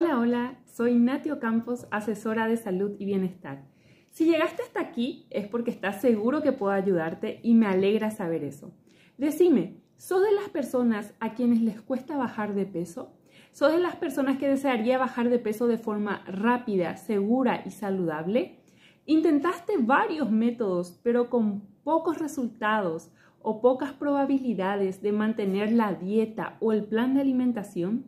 Hola, hola, soy Natio Campos, asesora de salud y bienestar. Si llegaste hasta aquí es porque estás seguro que puedo ayudarte y me alegra saber eso. Decime, ¿sos de las personas a quienes les cuesta bajar de peso? ¿Sos de las personas que desearía bajar de peso de forma rápida, segura y saludable? ¿Intentaste varios métodos pero con pocos resultados o pocas probabilidades de mantener la dieta o el plan de alimentación?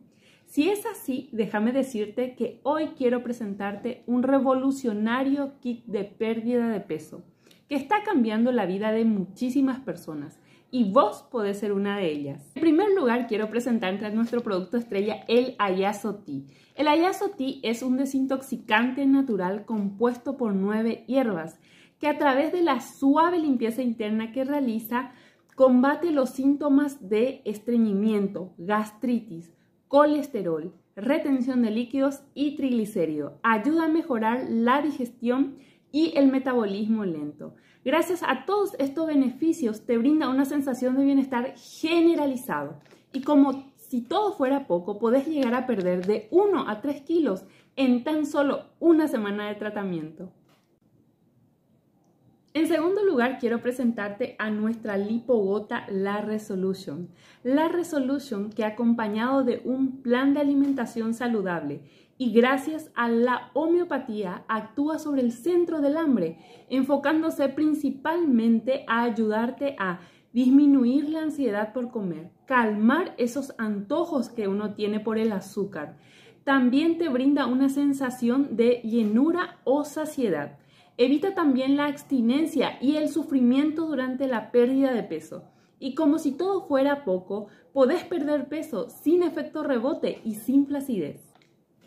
Si es así, déjame decirte que hoy quiero presentarte un revolucionario kit de pérdida de peso que está cambiando la vida de muchísimas personas y vos podés ser una de ellas. En primer lugar, quiero presentarte nuestro producto estrella, el Ayaso Tea. El Ayazo Tea es un desintoxicante natural compuesto por nueve hierbas que a través de la suave limpieza interna que realiza combate los síntomas de estreñimiento, gastritis, colesterol, retención de líquidos y triglicéridos. Ayuda a mejorar la digestión y el metabolismo lento. Gracias a todos estos beneficios te brinda una sensación de bienestar generalizado. Y como si todo fuera poco, puedes llegar a perder de 1 a 3 kilos en tan solo una semana de tratamiento. En segundo lugar, quiero presentarte a nuestra lipogota La Resolution. La Resolution que acompañado de un plan de alimentación saludable y gracias a la homeopatía actúa sobre el centro del hambre, enfocándose principalmente a ayudarte a disminuir la ansiedad por comer, calmar esos antojos que uno tiene por el azúcar. También te brinda una sensación de llenura o saciedad Evita también la abstinencia y el sufrimiento durante la pérdida de peso. Y como si todo fuera poco, podés perder peso sin efecto rebote y sin placidez.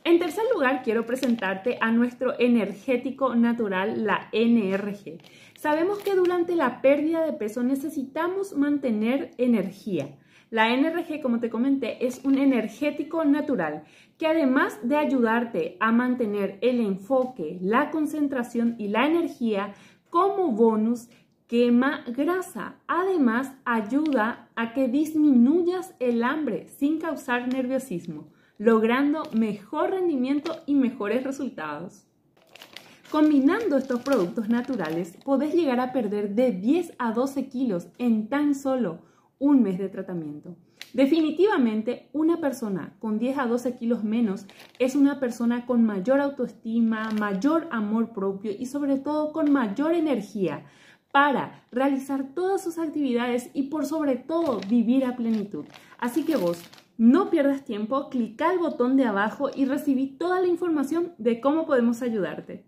En tercer lugar, quiero presentarte a nuestro energético natural, la NRG. Sabemos que durante la pérdida de peso necesitamos mantener energía. La NRG, como te comenté, es un energético natural que además de ayudarte a mantener el enfoque, la concentración y la energía, como bonus, quema grasa. Además, ayuda a que disminuyas el hambre sin causar nerviosismo logrando mejor rendimiento y mejores resultados. Combinando estos productos naturales, podés llegar a perder de 10 a 12 kilos en tan solo un mes de tratamiento. Definitivamente, una persona con 10 a 12 kilos menos es una persona con mayor autoestima, mayor amor propio y sobre todo con mayor energía para realizar todas sus actividades y por sobre todo vivir a plenitud. Así que vos, no pierdas tiempo, clicá el botón de abajo y recibí toda la información de cómo podemos ayudarte.